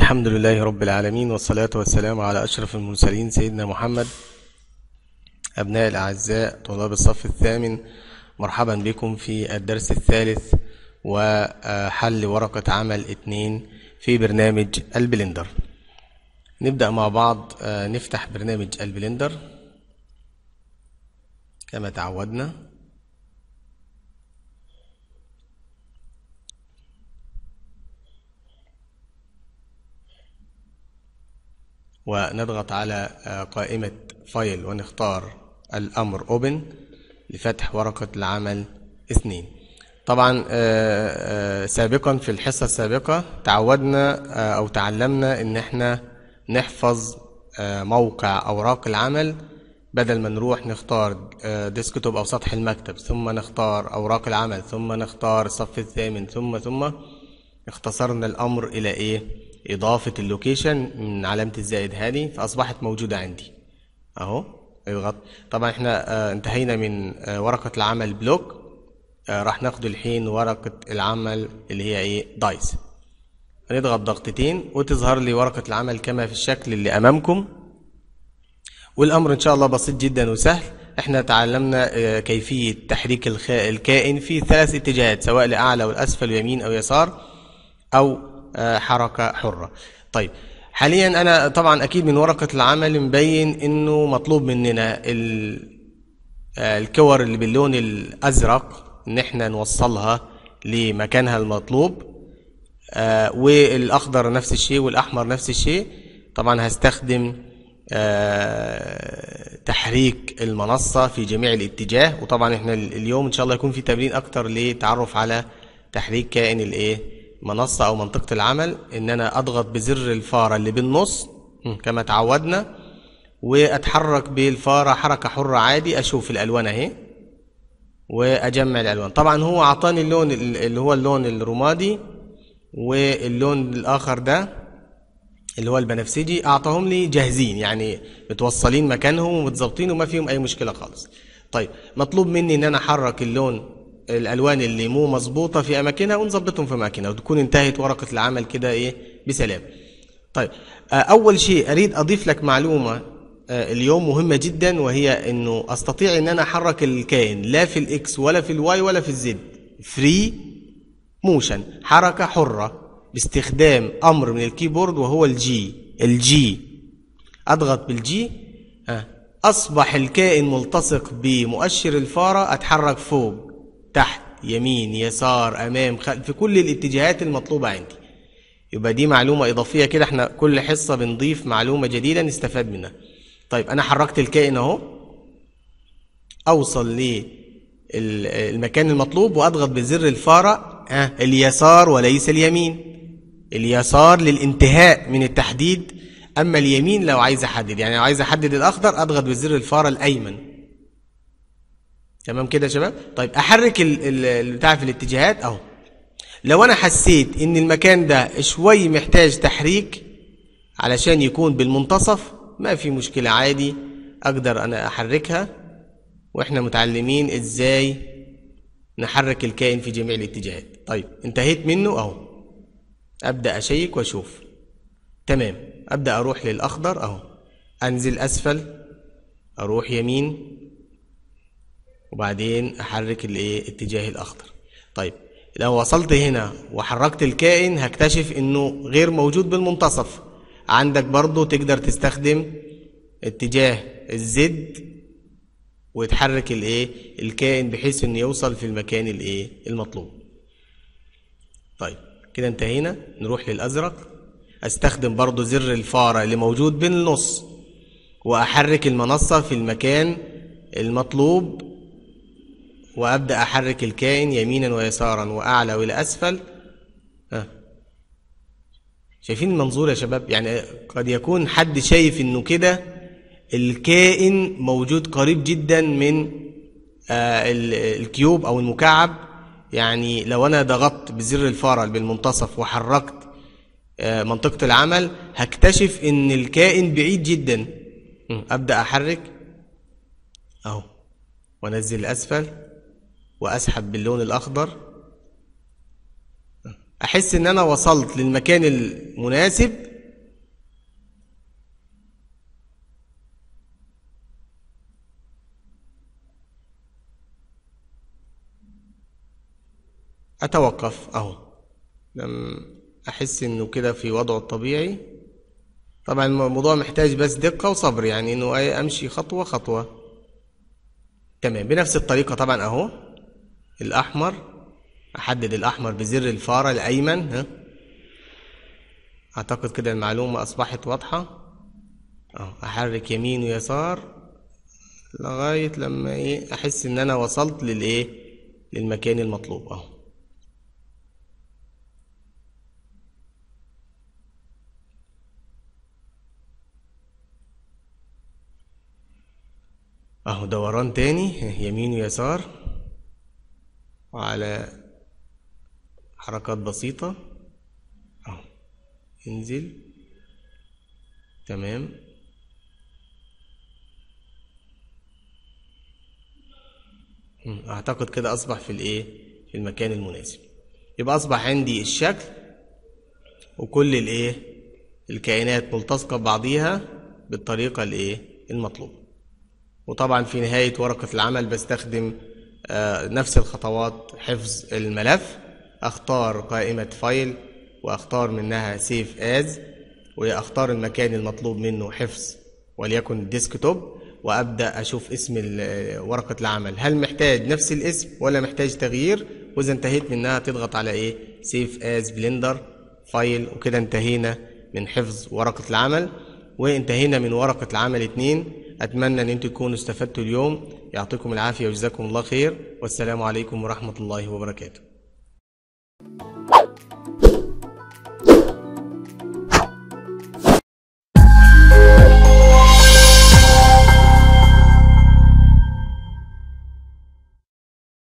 الحمد لله رب العالمين والصلاة والسلام على أشرف المرسلين سيدنا محمد أبناء الأعزاء طلاب الصف الثامن مرحبا بكم في الدرس الثالث وحل ورقة عمل اتنين في برنامج البلندر نبدأ مع بعض آه، نفتح برنامج البلندر كما تعودنا ونضغط على آه، قائمة فايل ونختار الأمر أوبن لفتح ورقة العمل اثنين طبعا آه، آه، سابقا في الحصة السابقة تعودنا أو تعلمنا إن احنا نحفظ موقع أوراق العمل بدل ما نروح نختار ديسكتوب أو سطح المكتب ثم نختار أوراق العمل ثم نختار الصف الثامن ثم ثم اختصرنا الأمر إلى إيه؟ إضافة اللوكيشن من علامة الزائد هذه فأصبحت موجودة عندي أهو اضغط أيوة، طبعا احنا آه، انتهينا من آه، ورقة العمل بلوك آه، راح ناخد الحين ورقة العمل اللي هي ايه دايس نضغط ضغطتين وتظهر لي ورقة العمل كما في الشكل اللي أمامكم والأمر إن شاء الله بسيط جدا وسهل احنا تعلمنا كيفية تحريك الكائن في ثلاث اتجاهات سواء لأعلى والأسفل ويمين أو يسار أو آه، حركة حرة طيب حاليا انا طبعا اكيد من ورقة العمل مبين انه مطلوب مننا آه، الكور اللي باللون الازرق ان احنا نوصلها لمكانها المطلوب آه، والاخضر نفس الشيء والاحمر نفس الشيء طبعا هستخدم تحريك المنصة في جميع الاتجاه وطبعا احنا اليوم ان شاء الله يكون في تمرين اكتر للتعرف على تحريك كائن الايه منصة أو منطقة العمل إن أنا أضغط بزر الفارة اللي بالنص كما تعودنا وأتحرك بالفارة حركة حرة عادي أشوف الألوان أهي وأجمع الألوان طبعا هو أعطاني اللون اللي هو اللون الرمادي واللون الآخر ده اللي هو البنفسجي اعطاهم لي جاهزين يعني متوصلين مكانهم ومتظبطين وما فيهم اي مشكله خالص طيب مطلوب مني ان انا احرك اللون الالوان اللي مو مظبوطه في اماكنها ونظبطهم في اماكنها وتكون انتهت ورقه العمل كده ايه بسلام طيب آه، اول شيء اريد اضيف لك معلومه آه، اليوم مهمه جدا وهي انه استطيع ان انا احرك الكائن لا في الاكس ولا في الواي ولا في الزد فري موشن حركه حره باستخدام امر من الكيبورد وهو الجي الجي اضغط بالجي اصبح الكائن ملتصق بمؤشر الفاره اتحرك فوق تحت يمين يسار امام خلف في كل الاتجاهات المطلوبه عندي يبقى دي معلومه اضافيه كده احنا كل حصه بنضيف معلومه جديده نستفاد منها طيب انا حركت الكائن اهو اوصل للمكان المطلوب واضغط بزر الفاره ها اليسار وليس اليمين اليسار للانتهاء من التحديد اما اليمين لو عايز احدد يعني لو عايز احدد الاخضر اضغط بزر الفاره الايمن تمام كده يا شباب طيب احرك البتاع في الاتجاهات اهو لو انا حسيت ان المكان ده شوي محتاج تحريك علشان يكون بالمنتصف ما في مشكلة عادي اقدر انا احركها واحنا متعلمين ازاي نحرك الكائن في جميع الاتجاهات طيب انتهيت منه اهو ابدا اشيك واشوف تمام ابدا اروح للاخضر اهو انزل اسفل اروح يمين وبعدين احرك الايه اتجاه الاخضر طيب لو وصلت هنا وحركت الكائن هكتشف انه غير موجود بالمنتصف عندك برضو تقدر تستخدم اتجاه الزد وتحرك الايه الكائن بحيث انه يوصل في المكان الايه المطلوب طيب كده انتهينا نروح للازرق استخدم برضو زر الفاره اللي موجود بين النص واحرك المنصه في المكان المطلوب وأبدأ أحرك الكائن يمينا ويسارا وأعلى وإلى أسفل ها. آه. شايفين المنظور يا شباب يعني قد يكون حد شايف إنه كده الكائن موجود قريب جدا من آه الكيوب أو المكعب يعني لو أنا ضغطت بزر الفارة بالمنتصف وحركت آه منطقة العمل هكتشف إن الكائن بعيد جدا أبدأ أحرك أهو وانزل لاسفل وأسحب باللون الأخضر أحس إن أنا وصلت للمكان المناسب أتوقف أهو لم أحس إنه كده في وضعه الطبيعي طبعا الموضوع محتاج بس دقة وصبر يعني إنه أمشي خطوة خطوة تمام بنفس الطريقة طبعا أهو الأحمر أحدد الأحمر بزر الفارة الأيمن ها أعتقد كده المعلومة أصبحت واضحة أهو أحرك يمين ويسار لغاية لما إيه أحس إن أنا وصلت للإيه للمكان المطلوب أهو أهو دوران تاني يمين ويسار وعلى حركات بسيطة اهو انزل تمام اعتقد كده اصبح في الايه في المكان المناسب يبقى اصبح عندي الشكل وكل الايه الكائنات ملتصقه ببعضيها بالطريقه الايه المطلوبه وطبعا في نهايه ورقه العمل بستخدم آه، نفس الخطوات حفظ الملف اختار قائمة فايل واختار منها سيف از واختار المكان المطلوب منه حفظ وليكن ديسكتوب وابدا اشوف اسم ورقه العمل هل محتاج نفس الاسم ولا محتاج تغيير واذا انتهيت منها تضغط على ايه سيف از بلندر فايل وكده انتهينا من حفظ ورقه العمل وانتهينا من ورقه العمل 2 أتمنى أن أنتم تكونوا استفدتوا اليوم يعطيكم العافية وجزاكم الله خير والسلام عليكم ورحمة الله وبركاته